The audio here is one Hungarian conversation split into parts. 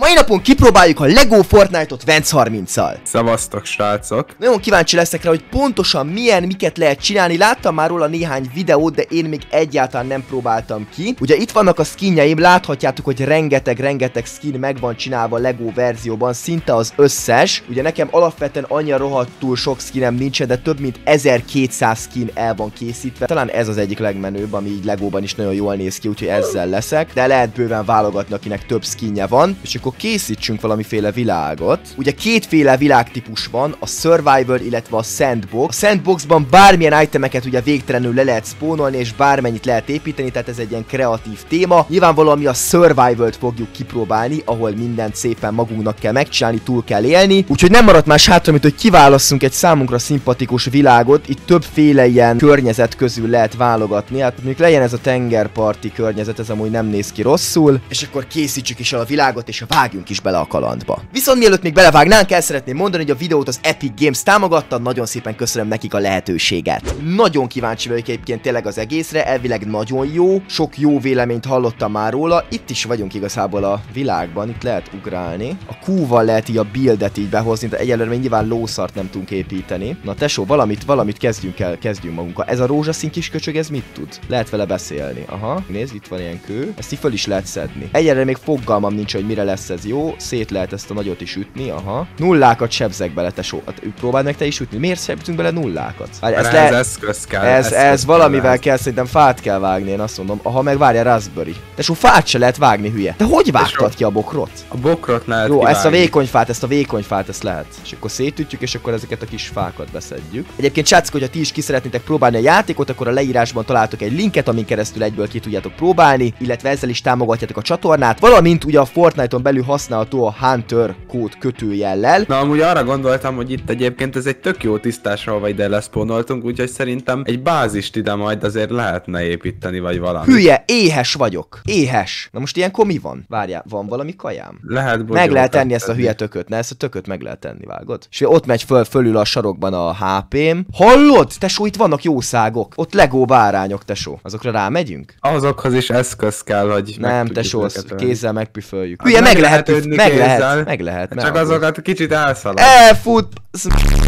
mai napon kipróbáljuk a LEGO Fortnite-ot Vence 30-al. Szevasztok, srácok! Nagyon kíváncsi leszek rá, hogy pontosan milyen, miket lehet csinálni. Láttam már róla néhány videót, de én még egyáltalán nem próbáltam ki. Ugye itt vannak a skinjeim, láthatjátok, hogy rengeteg-rengeteg skin meg van csinálva LEGO verzióban, szinte az összes. Ugye nekem alapvetően annyira rohadtul sok skinem nincsen, de több mint 1200 skin el van készítve. Talán ez az egyik legmenőbb, ami így LEGO-ban is nagyon jól néz ki, úgyhogy ezzel leszek. De lehet bőven válogatni, akinek több skinje van. És akkor akkor készítsünk valamiféle világot. Ugye kétféle világtípus van, a Survival, illetve a Sandbox. A Sandboxban bármilyen itemeket ugye végtelenül le lehet spónolni, és bármennyit lehet építeni, tehát ez egy ilyen kreatív téma. Nyilvánvalóan mi a Survival-t fogjuk kipróbálni, ahol mindent szépen magunknak kell megcsinálni, túl kell élni. Úgyhogy nem maradt más hátra, mint hogy kiválasszunk egy számunkra szimpatikus világot. Itt többféle ilyen környezet közül lehet válogatni. Hát mondjuk legyen ez a tengerparti környezet, ez amúgy nem néz ki rosszul. És akkor készítsük is el a világot és a vágjunk is bele a kalandba. Viszont mielőtt még belevágnánk, el szeretném mondani, hogy a videót az Epic Games támogatta, nagyon szépen köszönöm nekik a lehetőséget. Nagyon kíváncsi vagyok egyébként tényleg az egészre, elvileg nagyon jó, sok jó véleményt hallottam már róla, itt is vagyunk igazából a világban, itt lehet ugrálni. A kúval lehet így a buildet így behozni, de egyelőre még nyilván lószart nem tudunk építeni. Na tesó, valamit, valamit kezdjünk el, kezdjünk magunkkal. Ez a rózsaszín kis köcsög, ez mit tud? Lehet vele beszélni. Aha, nézd, itt van ilyen kő. Ezt így föl is lehet szedni. Egyelőre még fogalmam nincs, hogy mire lesz lesz ez jó, szét lehet ezt a nagyot is ütni, aha. Nullákat sebzek bele, te so... Hát, próbáld meg te is ütni. Miért sebzünk bele nullákat? Hát, ez, le... ez eszköz kell. Ez, eszköz ez valamivel kell, szerintem fát kell vágni, én azt mondom. Aha, meg várja Raspberry. Te so fát se lehet vágni, hülye. De hogy vágtad ki a bokrot? A bokrot lehet Jó, kivágni. ezt a vékony fát, ezt a vékony fát, ezt lehet. És akkor szétütjük, és akkor ezeket a kis fákat beszedjük. Egyébként srácok, hogyha ti is ki szeretnétek próbálni a játékot, akkor a leírásban találtok egy linket, amin keresztül egyből ki tudjátok próbálni, illetve ezzel is támogatjátok a csatornát, valamint ugye a Fortnite-on belül használható a Hunter kód kötőjellel. Na amúgy arra gondoltam, hogy itt egyébként ez egy tök jó tisztásra, vagy ide leszponoltunk, úgyhogy szerintem egy bázist ide majd azért lehetne építeni, vagy valami. Hülye, éhes vagyok. Éhes. Na most ilyenkor mi van? Várjál, van valami kajám? Lehet Meg lehet tenni ezt a hülye tököt, ne? Ezt a tököt meg lehet tenni, vágod? És ott megy föl, fölül a sarokban a HP-m. Hallod? Tesó, itt vannak jószágok. Ott legó bárányok, tesó. Azokra rámegyünk? Azokhoz is eszköz kell, hogy. Nem, tesó, azt kézzel megpüföljük. Hát hülye, meg meg lehet, meg lehet, meg lehet. Hát csak azokat kicsit elszalad. Elfut,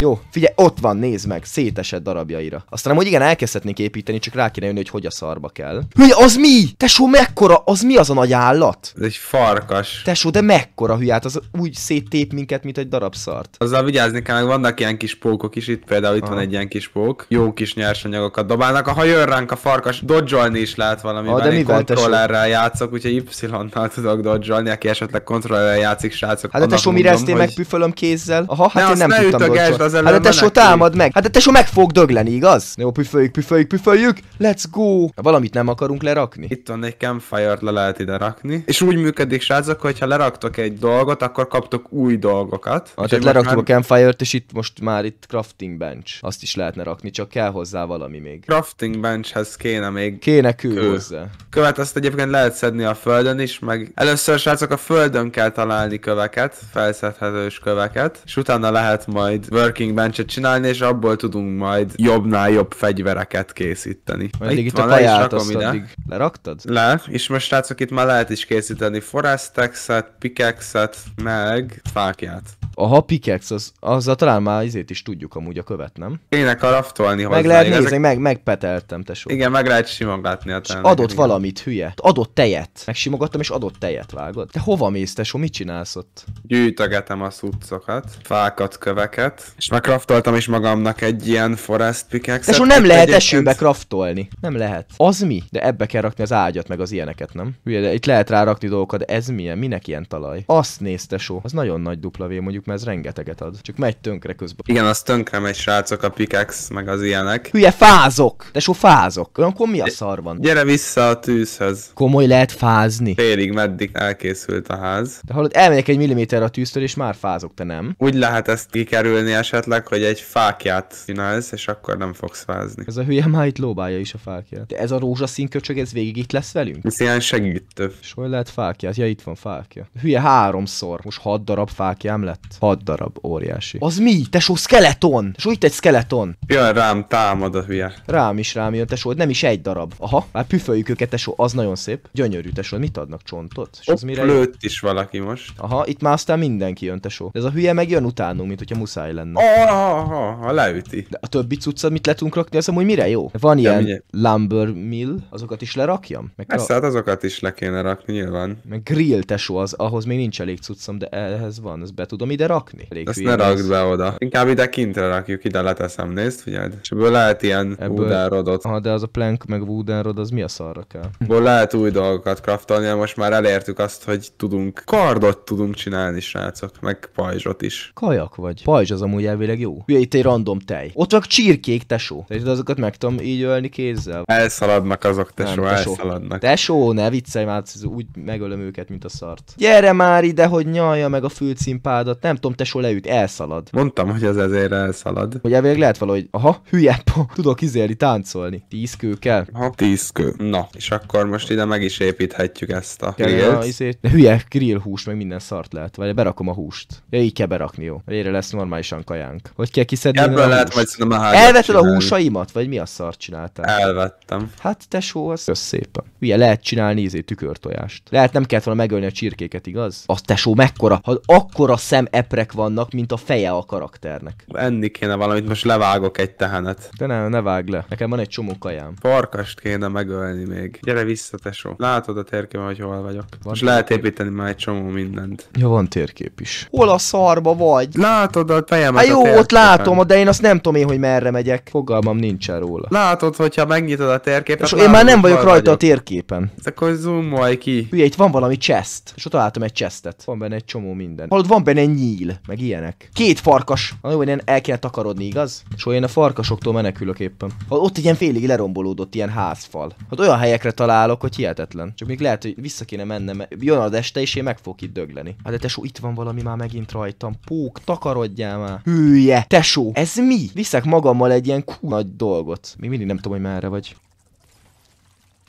jó, figyelj, ott van, nézd meg, szétesett darabjaira. Aztán hogy igen, elkezdhetnék építeni, csak rá kéne jönni, hogy hogy a szarba kell. Mi az mi? Tesó, mekkora? Az mi az a nagy állat? Ez egy farkas. Tesó, de mekkora hülyát? Az úgy széttép minket, mint egy darab szart. Azzal vigyázni kell, meg vannak ilyen kis pókok is, itt például itt Aha. van egy ilyen kis pók. Jó kis nyersanyagokat dobálnak, ha jön ránk a farkas, dodzsolni is lehet valami. Ha, de mi kontrollerrel játszok, úgyhogy Y-nal tudok dodzsolni, aki esetleg kontrollerrel játszik, srácok. Hát de tesó, mire ezt én hogy... kézzel? Aha, hát ne, én nem a gázd az előbb Hát a tesó támad meg. Hát a tesó meg fog dögleni, igaz? Jó, püföljük, püföljük, püföljük. Let's go. Valamit nem akarunk lerakni? Itt van egy campfire le lehet ide rakni. És úgy működik, srácok, hogy ha leraktok egy dolgot, akkor kaptok új dolgokat. Ha, ah, tehát leraktuk már... a campfire-t, és itt most már itt crafting bench. Azt is lehetne rakni, csak kell hozzá valami még. Crafting benchhez kéne még. Kéne kő, kő. hozzá. Követ azt egyébként lehet szedni a földön is, meg először srácok a földön kell találni köveket, felszedhetős köveket, és utána lehet majd majd working bench-et csinálni, és abból tudunk majd jobbnál jobb fegyvereket készíteni. itt, itt van, a kaját rakom ide. addig leraktad? Le, és most srácok itt már lehet is készíteni forestexet, pickaxet, meg fákját. Aha, pikex, az, azzal talán már izét is tudjuk amúgy a követ, nem? Kéne karaftolni hozzá. Meg lehet nézni, ezek... meg, megpeteltem, tesó. Igen, meg lehet simogatni a telnek. Adott igen. valamit, hülye. Adott tejet. Megsimogattam és adott tejet, vágod. Te hova mész, tesó? Mit csinálsz ott? Gyűjtögetem a szuccokat. fákat, kövek leveleket, és már craftoltam is magamnak egy ilyen forest pickaxe De so nem lehet egyébként... esőbe craftolni. Nem lehet. Az mi? De ebbe kell rakni az ágyat, meg az ilyeneket, nem? Ugye, de itt lehet rárakni dolgokat, de ez milyen? Minek ilyen talaj? Azt nézte só. Az nagyon nagy dupla V mondjuk, mert ez rengeteget ad. Csak megy tönkre közben. Igen, az tönkre megy, srácok, a pickaxe, meg az ilyenek. Hülye fázok! De só fázok. Olyankor mi a szar van? Gyere vissza a tűzhöz. Komoly lehet fázni. Félig meddig elkészült a ház. De hallod, elmegyek egy milliméter a tűztől, és már fázok, te nem? Úgy lehet ezt ki kell kerülni esetleg, hogy egy fákját csinálsz, és akkor nem fogsz fázni. Ez a hülye már itt lóbálja is a fákját. De ez a rózsaszín köcsög, ez végig itt lesz velünk? Ez ilyen segítő. És hogy lehet fákját? Ja, itt van fákja. Hülye háromszor. Most hat darab fákjám lett. Hat darab, óriási. Az mi? Tesó, skeleton! És itt egy skeleton. Jön rám, támad a hülye. Rám is rám jön, tesó, nem is egy darab. Aha, már hát püföljük őket, tesó, az nagyon szép. Gyönyörű, tesó, mit adnak csontot? És az mire lőtt is valaki most. Aha, itt már aztán mindenki jön, tesó. De ez a hülye meg jön utánunk, mint hogyha musz muszáj lenne. oh, oh, leüti. De a többi cuccat mit le tudunk rakni, az amúgy mire jó? Van ilyen mindjárt. lumber mill, azokat is lerakjam? Meg Persze, a... hát azokat is le kéne rakni, nyilván. Meg grill tesó, az, ahhoz még nincs elég cuccom, de ehhez van, ezt be tudom ide rakni. Elég Ezt ne rakd be oda. Inkább ide kintre rakjuk, ide leteszem, nézd, figyeld. És ebből lehet ilyen ebből... rodot. Ha, de az a plank meg wooden rod, az mi a szarra kell? Ebből lehet új dolgokat kraftolni, most már elértük azt, hogy tudunk, kardot tudunk csinálni, srácok, meg pajzsot is. Kajak vagy. Pajzs pajzs az amúgy elvileg jó. Ugye itt egy random tej. Ott vannak csirkék, tesó. Tehát azokat meg tudom így ölni kézzel. Elszaladnak azok, tesó, nem, tesó. elszaladnak. Tesó, ne viccelj már, úgy megölöm őket, mint a szart. Gyere már ide, hogy nyalja meg a fülcimpádat. Nem tudom, tesó leüt, elszalad. Mondtam, hogy az ezért elszalad. Hogy elvileg lehet valahogy, aha, hülye, tudok izélni, táncolni. Tíz kell Ha, tíz kő. Na, és akkor most ide meg is építhetjük ezt a grillt. Izért... De hülye, grill hús, meg minden szart lehet. Vagy berakom a húst. Ja, így kell berakni, jó. Erre lesz normális normálisan kajánk. Hogy kell kiszedni? Ebből lehet majd szerintem a Elvetted csinálni. a húsaimat? Vagy mi a szart csináltál? Elvettem. Hát tesó, az Kösz szépen. Ugye lehet csinálni ízé tükörtojást. Lehet nem kellett volna megölni a csirkéket, igaz? Az tesó mekkora? Ha akkora szemeprek vannak, mint a feje a karakternek. Enni kéne valamit, most levágok egy tehenet. De nem, ne vág le. Nekem van egy csomó kajám. Farkast kéne megölni még. Gyere vissza, tesó. Látod a térképen, hogy hol vagyok. Van most lehet építeni már egy csomó mindent. Ja, van térkép is. Hol a szarba vagy? Látod a volt pályán. Hát jó, ott látom, de én azt nem tudom én, hogy merre megyek. Fogalmam nincsen róla. Látod, hogyha megnyitod a térképet. És én már nem vagyok rajta vagyok. a térképen. Ez akkor zoomolj ki. Ugye, itt van valami chest. És ott találtam egy chestet. Van benne egy csomó minden. Hallod, van benne egy nyíl, meg ilyenek. Két farkas. Na jó, én el kell takarodni, igaz? És én a farkasoktól menekülök éppen. Ha ott egy ilyen félig lerombolódott ilyen házfal. Hát olyan helyekre találok, hogy hihetetlen. Csak még lehet, hogy vissza kéne mennem. Jön az este, és én meg fogok itt dögleni. Hát de tesó, itt van valami már megint rajtam. Pók, takarodj hagyjál már. Hülye, tesó, ez mi? Viszek magammal egy ilyen kú nagy dolgot. Még mindig nem tudom, hogy merre vagy.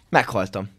Meghaltam.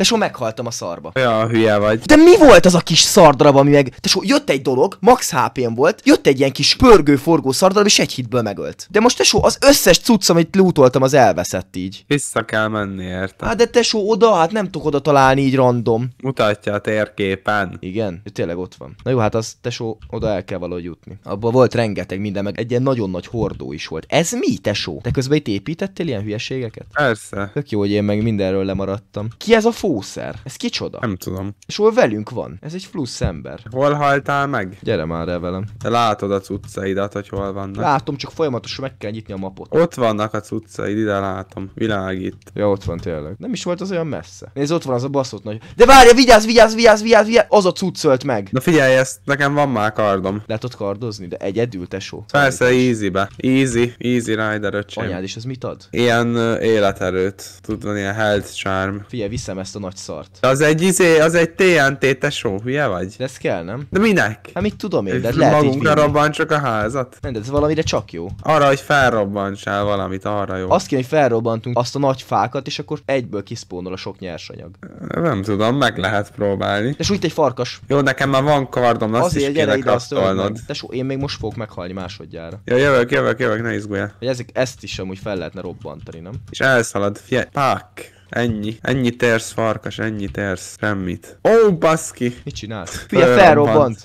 Tesó, meghaltam a szarba. Ja, hülye vagy. De mi volt az a kis szardarab, ami meg... Tesó, jött egy dolog, max hp volt, jött egy ilyen kis pörgő-forgó szardarab, és egy hitből megölt. De most tesó, az összes cucc, amit lootoltam, az elveszett így. Vissza kell menni, érted? Hát de tesó, oda, hát nem tudok oda találni így random. Mutatja a térképen. Igen, ő tényleg ott van. Na jó, hát az tesó, oda el kell valahogy jutni. Abban volt rengeteg minden, meg egy ilyen nagyon nagy hordó is volt. Ez mi, tesó? Te közben itt építettél ilyen hülyeségeket? Persze. Tök jó, hogy én meg mindenről lemaradtam. Ki ez a fó? fószer? Ez kicsoda? Nem tudom. És hol velünk van? Ez egy plusz ember. Hol haltál meg? Gyere már el velem. Te látod a cuccaidat, hogy hol vannak. Látom, csak folyamatosan meg kell nyitni a mapot. Ott vannak a cuccaid, ide látom. Világít. Ja, ott van tényleg. Nem is volt az olyan messze. Nézd, ott van az a baszott nagy. De várja, vigyázz, vigyázz, vigyázz, vigyázz, vigyázz. Az a cuccolt meg. Na figyelj, ezt nekem van már kardom. ott kardozni, de egyedül tesó. Persze, easy-be. Easy, easy rider öcsém. Anyád, is, ez mit ad? Ilyen uh, életerőt. Tudod, ilyen health charm. Figyelj, viszem ezt a nagy szart. Az egy izé, az egy TNT, te só, hülye vagy? De ez kell, nem? De minek? Hát mit tudom én, de lehet Magunkra robban csak a házat. Nem, de ez valamire csak jó. Arra, hogy felrobbantsál valamit, arra jó. Azt kéne, hogy felrobbantunk azt a nagy fákat, és akkor egyből kiszpónol a sok nyersanyag. Nem tudom, meg lehet próbálni. És úgy egy farkas. Jó, nekem már van kardom, azt Azért, is kéne kraftolnod. De so, én még most fogok meghalni másodjára. Ja, jövök, jövök, jövök, ne izguljál. Hogy ezek, ezt is amúgy fel lehetne robbantani, nem? És elszalad, fie, pák. Ennyi. Ennyi tersz, farkas, ennyi tersz. Semmit. Ó, oh, baszki! Mit csinálsz? Hülye, felrobbant.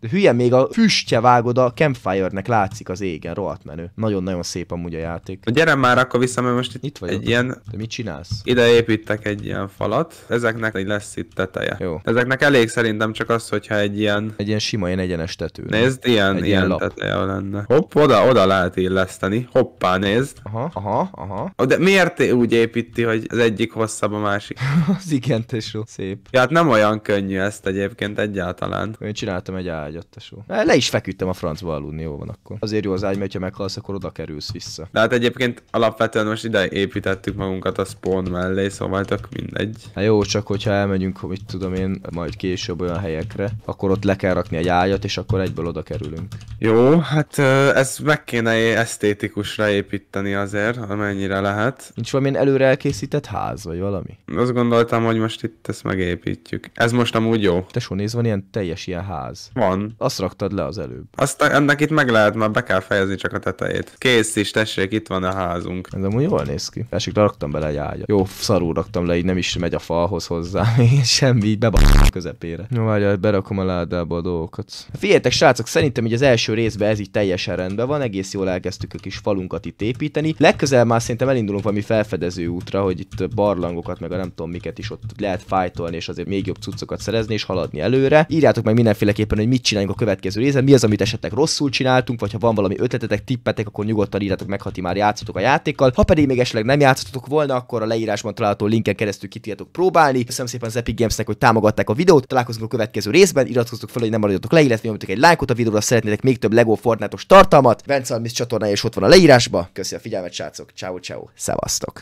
De hülye, még a füstje vágod a campfire-nek látszik az égen, rohadt menő. Nagyon-nagyon szép amúgy a játék. Na, gyere már akkor vissza, mert most itt, itt vagyok. egy ilyen... De mit csinálsz? Ide építek egy ilyen falat, ezeknek lesz itt teteje. Jó. Ezeknek elég szerintem csak az, hogyha egy ilyen... Egy ilyen sima, ilyen egyenes tető. Nézd, ilyen, egy ilyen, ilyen teteje lenne. Hopp, oda, oda lehet illeszteni. Hoppá, nézd. Aha, aha, aha. De miért úgy építi, hogy ez egy egyik hosszabb, a másik. az igen, tesó. Szép. Ja, hát nem olyan könnyű ezt egyébként egyáltalán. Én csináltam egy ágyat, tesó. Le is feküdtem a francba aludni, jó van akkor. Azért jó az ágy, mert ha meghalsz, akkor oda kerülsz vissza. De hát egyébként alapvetően most ide építettük magunkat a spawn mellé, szóval tök mindegy. Hát jó, csak hogyha elmegyünk, mit tudom én, majd később olyan helyekre, akkor ott le kell rakni egy ágyat, és akkor egyből oda kerülünk. Jó, hát ez meg kéne esztétikusra építeni azért, amennyire lehet. Nincs valamilyen előre elkészített ház? ház, vagy valami. Azt gondoltam, hogy most itt ezt megépítjük. Ez most amúgy jó. Tesó, néz van ilyen teljes ilyen ház. Van. Azt raktad le az előbb. Azt ennek itt meg lehet, már be kell fejezni csak a tetejét. Kész is, tessék, itt van a házunk. Ez amúgy jól néz ki. Esik, raktam bele egy ágyat. Jó, szarú raktam le, így nem is megy a falhoz hozzá. Én semmi, így a közepére. No, várjál, berakom a ládába a dolgokat. Figyeljetek, srácok, szerintem hogy az első részben ez így teljesen rendben van. Egész jól elkezdtük a kis falunkat itt építeni. Legközelebb már szerintem elindulunk valami felfedező útra, hogy itt barlangokat, meg a nem tudom miket is ott lehet fájtolni, és azért még jobb cuccokat szerezni, és haladni előre. Írjátok meg mindenféleképpen, hogy mit csináljunk a következő részen, mi az, amit esetleg rosszul csináltunk, vagy ha van valami ötletetek, tippetek, akkor nyugodtan írjátok meg, ha ti már játszotok a játékkal. Ha pedig még esetleg nem játszottok volna, akkor a leírásban található linken keresztül ki próbálni. Köszönöm szépen az Epic Games-nek, hogy támogatták a videót. Találkozunk a következő részben, iratkozzatok fel, hogy nem maradjatok le, illetve nyomjatok egy lájkot a videóra, szeretnétek még több LEGO fortnite tartalmat. Vence Almis csatornája is ott van a leírásba. Köszönöm a figyelmet, srácok. Ciao, ciao. Szevasztok.